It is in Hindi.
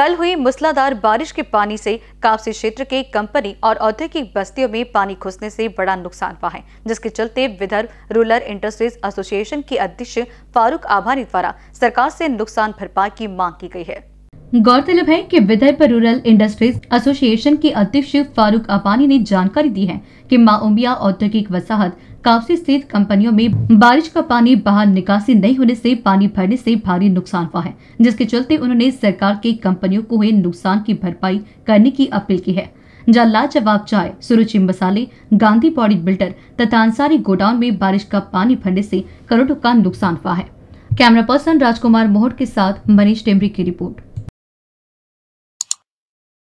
कल हुई मूसलाधार बारिश के पानी से कापसी क्षेत्र के कंपनी और औद्योगिक बस्तियों में पानी घुसने से बड़ा नुकसान हुआ है जिसके चलते विदर्भ रूरल इंडस्ट्रीज एसोसिएशन के अध्यक्ष फारूक आभानी द्वारा सरकार से नुकसान भरपाई की मांग की गई है गौरतलब है कि विदर्भ रूरल इंडस्ट्रीज एसोसिएशन के अध्यक्ष फारूक अपानी ने जानकारी दी है कि माँ उमिया औद्योगिक वसाहत काफी स्थित कंपनियों में बारिश का पानी बाहर निकासी नहीं होने से पानी भरने से भारी नुकसान हुआ है जिसके चलते उन्होंने सरकार के कंपनियों को हुए नुकसान की भरपाई करने की अपील की है जहाँ लाजवाब चाय सुरुचि मसाले गांधी बॉडी बिल्डर तथा अंसारी गोडाउन में बारिश का पानी भरने से करोड़ों का नुकसान हुआ है कैमरा पर्सन राजकुमार मोहट के साथ मनीष टेमरी की रिपोर्ट